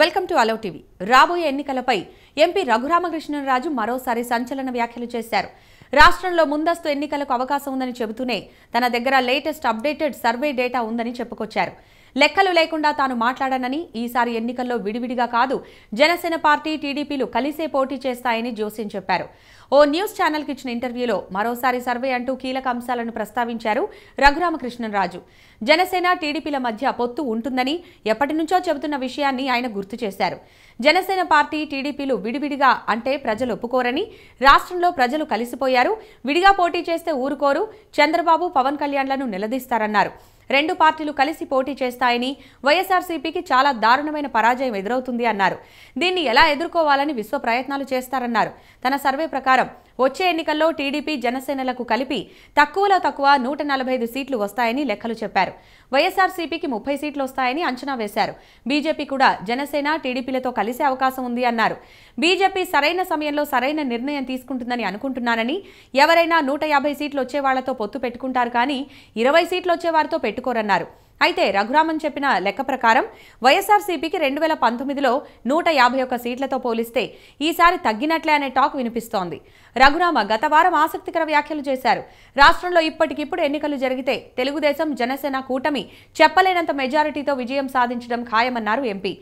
Welcome to allow TV రాబోయే ఎన్నికలపై MP Raghuramakrishnaraju మరోసారి సంచలన వ్యాఖ్యలు చేశారు రాష్ట్రంలో ముందస్తు ఎన్నికలకు అవకాశం ఉందని చెబుతూనే తన దగ్గర లేటెస్ట్ అప్డేటెడ్ సర్వే డేటా ఉందని చెప్పుకొచ్చారు లెక్కలు లేకుండా తాను మాట్లాడానని ఈసారి ఎన్నికల్లో విడివిడిగా కాదు జనసేన పార్టీ టీడీపీలు కలిసే పోటీ చేస్తాయని జోసిన్ చెప్పారు ఓ న్యూస్ ఛానల్కి ఇచ్చిన ఇంటర్వ్యూలో మరోసారి సర్వే అంటూ కీలక అంశాలను ప్రస్తావించారు రఘురామకృష్ణరాజు జనసేన టీడీపీల మధ్య పొత్తు ఉంటుందని ఎప్పటి నుంచో చెబుతున్న విషయాన్ని ఆయన గుర్తు చేశారు జనసేన పార్టీ టీడీపీలు విడివిడిగా అంటే ప్రజలు ఒప్పుకోరని రాష్ట్రంలో ప్రజలు కలిసిపోయారు విడిగా పోటీ చేస్తే ఊరుకోరు చంద్రబాబు పవన్ కళ్యాణ్లను నిలదీస్తారన్నారు రెండు పార్టీలు కలిసి పోటీ చేస్తాయని వైఎస్ఆర్సీపీకి చాలా దారుణమైన పరాజయం ఎదురవుతుంది అన్నారు దీన్ని ఎలా ఎదుర్కోవాలని విశ్వ ప్రయత్నాలు చేస్తారన్నారు తన సర్వే ప్రకారం వచ్చే ఎన్నికల్లో టీడీపీ జనసేనలకు కలిపి తక్కువలో తక్కువ నూట సీట్లు వస్తాయని లెక్కలు చెప్పారు వైఎస్ఆర్సీపీకి ముప్పై సీట్లు వస్తాయని అంచనా వేశారు బీజేపీ కూడా జనసేన టీడీపీలతో కలిసే అవకాశం ఉంది అన్నారు బీజేపీ సరైన సమయంలో సరైన నిర్ణయం తీసుకుంటుందని అనుకుంటున్నానని ఎవరైనా నూట యాభై సీట్లు వచ్చే వాళ్లతో పొత్తు పెట్టుకుంటారు కానీ ఇరవై సీట్లు వచ్చే వారితో పెట్టు coronario. అయితే రఘురామన్ చెప్పిన లెక్క ప్రకారం వైఎస్ఆర్సీపీకి రెండు వేల పంతొమ్మిదిలో నూట యాభై ఒక్క సీట్లతో పోలిస్తే ఈసారి తగ్గినట్లే అనే టాక్ వినిపిస్తోంది రఘురామ గత వారం ఆసక్తికర వ్యాఖ్యలు చేశారు రాష్ట్రంలో ఇప్పటికిప్పుడు ఎన్నికలు జరిగితే తెలుగుదేశం జనసేన కూటమి చెప్పలేనంత మెజారిటీతో విజయం సాధించడం ఖాయమన్నారు ఎంపీ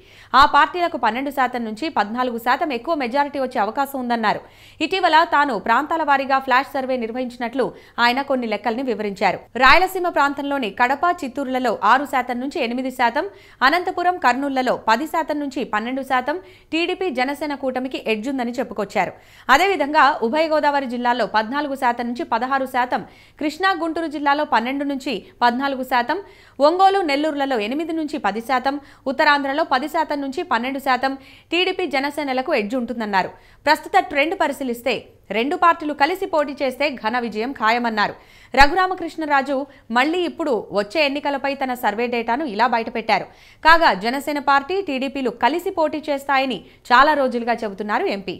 ఆ పార్టీలకు పన్నెండు శాతం నుంచి పద్నాలుగు శాతం ఎక్కువ మెజారిటీ వచ్చే అవకాశం ఉందన్నారు ఇటీవల తాను ప్రాంతాల వారీగా ఫ్లాష్ సర్వే నిర్వహించినట్లు ఆయన కొన్ని లెక్కల్ని వివరించారు రాయలసీమ ప్రాంతంలోని కడప చిత్తూరులలో ఆరు శాతం నుంచి ఎనిమిది శాతం అనంతపురం కర్నూళ్లలో పది శాతం నుంచి పన్నెండు శాతం టీడీపీ జనసేన కూటమికి ఎడ్జుందని చెప్పుకొచ్చారు అదేవిధంగా ఉభయ గోదావరి జిల్లాలో పద్నాలుగు శాతం నుంచి పదహారు శాతం కృష్ణా గుంటూరు జిల్లాలో పన్నెండు నుంచి పద్నాలుగు శాతం ఒంగోలు నెల్లూరులలో ఎనిమిది నుంచి పది శాతం ఉత్తరాంధ్రలో పది శాతం నుంచి పన్నెండు శాతం టీడీపీ జనసేనలకు ఎడ్జ్ ఉంటుందన్నారు ప్రస్తుత ట్రెండ్ పరిశీలిస్తే రెండు పార్టీలు కలిసి పోటీ చేస్తే ఘన విజయం ఖాయమన్నారు రఘురామకృష్ణరాజు మళ్లీ ఇప్పుడు వచ్చే ఎన్నికలపై తన సర్వే డేటాను ఇలా బయటపెట్టారు కాగా జనసేన పార్టీ టీడీపీలు కలిసి పోటీ చేస్తాయని చాలా రోజులుగా చెబుతున్నారు ఎంపీ